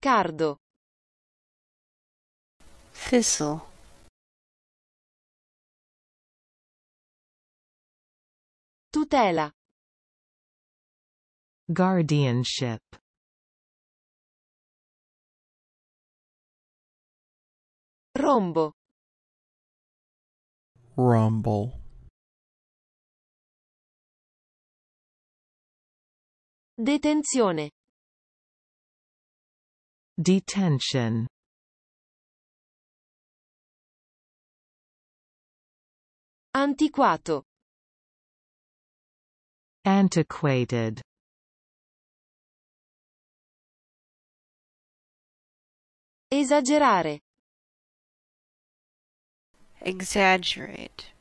Cardo. Thistle. Tutela. Guardianship. Rombo. Rumble. Detenzione. Detention Antiquato Antiquated Esagerare Exaggerate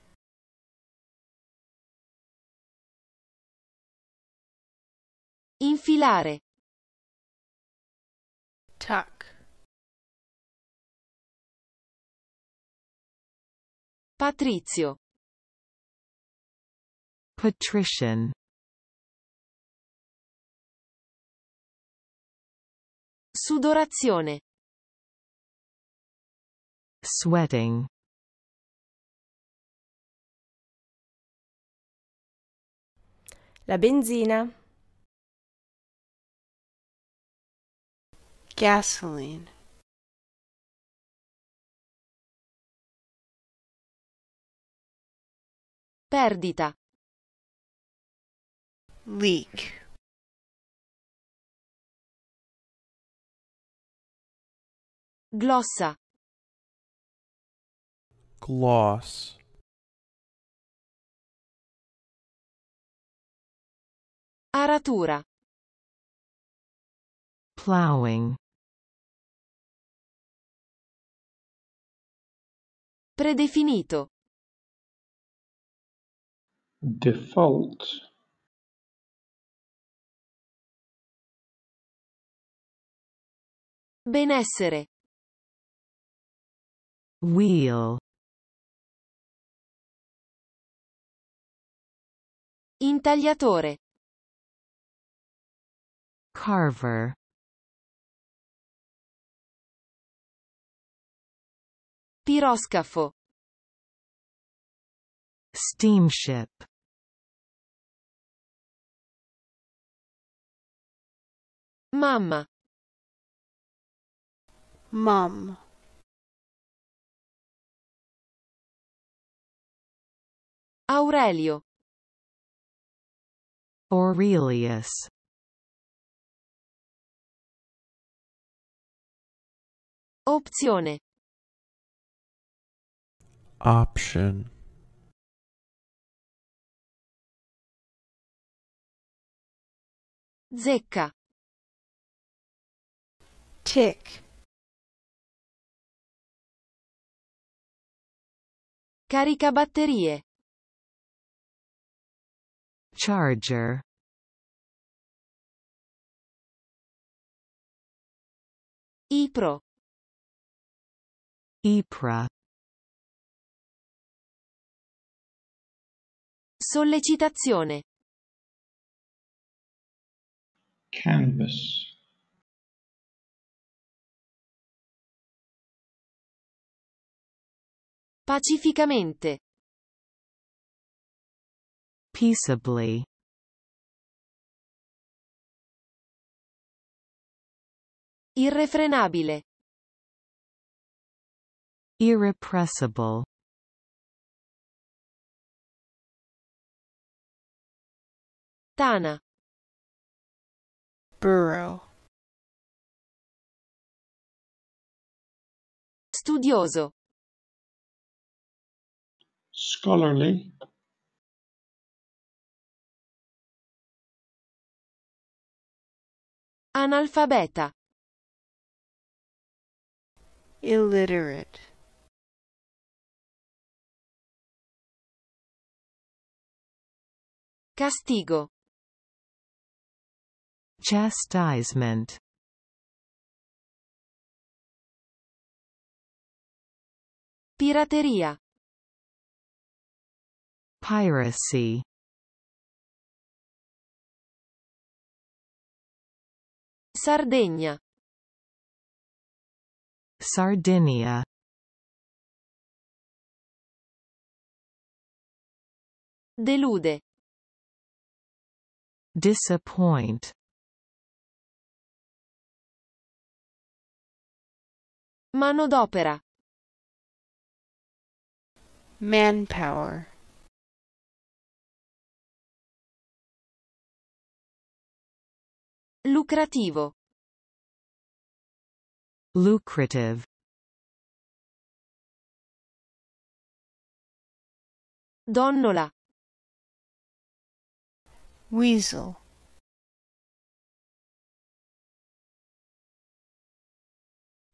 Infilare Tak. Patrizio. Patrician. Sudorazione. Sweating. La benzina. gasoline perdita leak glossa gloss aratura plowing Predefinito. Default. Benessere. Wheel. Intagliatore. Carver. Piroscafo. Steamship. Mamma. Mom. Aurelio. Aurelius. Opzione option zecca tick batterie. charger IPRO IPRA Sollecitazione. Canvas. Pacificamente. Peaceably. Irrefrenabile. Irrepressible. Tana. Burrow. Studioso. Scholarly. Analfabeta. Illiterate. Castigo. Chastisement Pirateria Piracy Sardegna Sardinia Delude Disappoint Mano d'opera. Manpower. Lucrativo. Lucrative. Donnola. Weasel.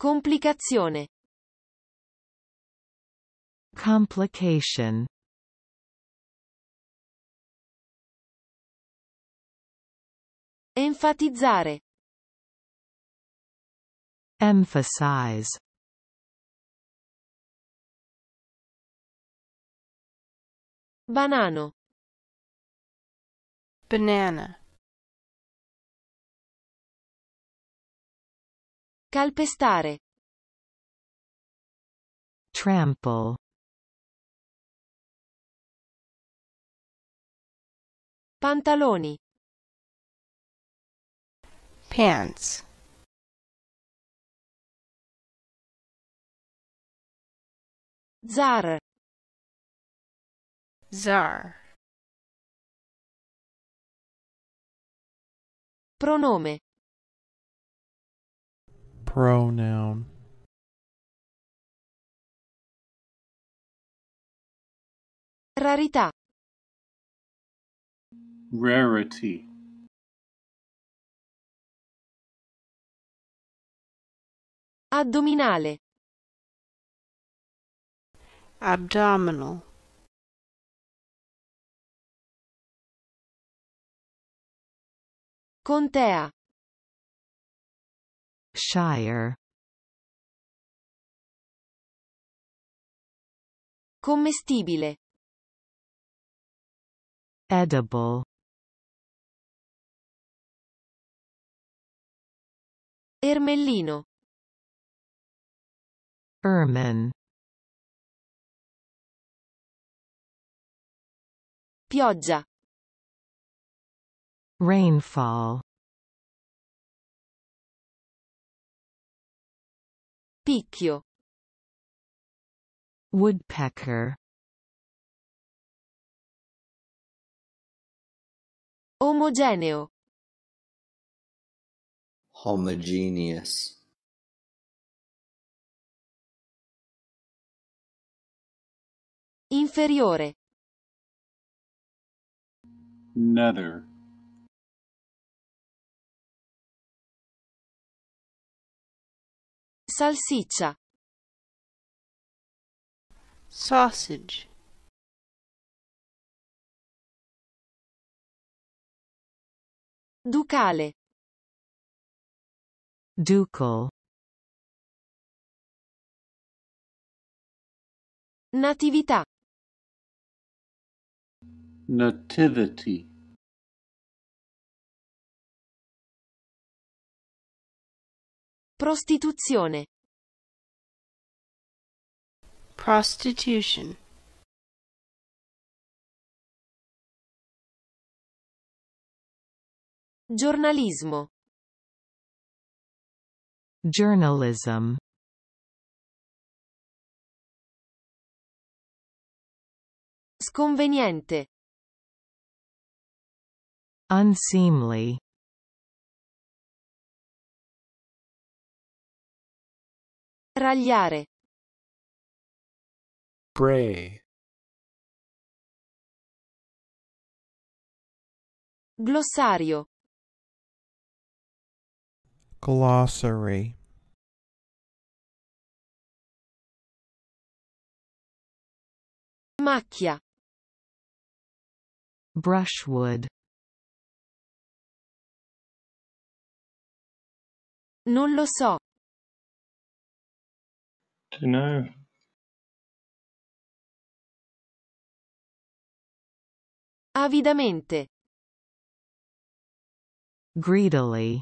Complicazione. Complication. Enfatizzare. Emphasize. Banano. Banana. Calpestare. Trample. Pantaloni. Pants. Zar. Zar. Pronome pronoun Rarità. Rarity. Addominale. Abdominal. Contea. Shire Commestibile Edible Ermellino Ermen Pioggia Rainfall Picchio. Woodpecker. Omogeneo. Homogeneous. Inferiore. Nether. Salsiccia. Sausage. Ducale. Ducal. Natività. Nativity. Prostituzione prostitution giornalismo journalism sconveniente unseemly ragliare Bray. Glossario. Glossary. Macchia. Brushwood. Non lo so. Don't know. Avidamente. Greedily.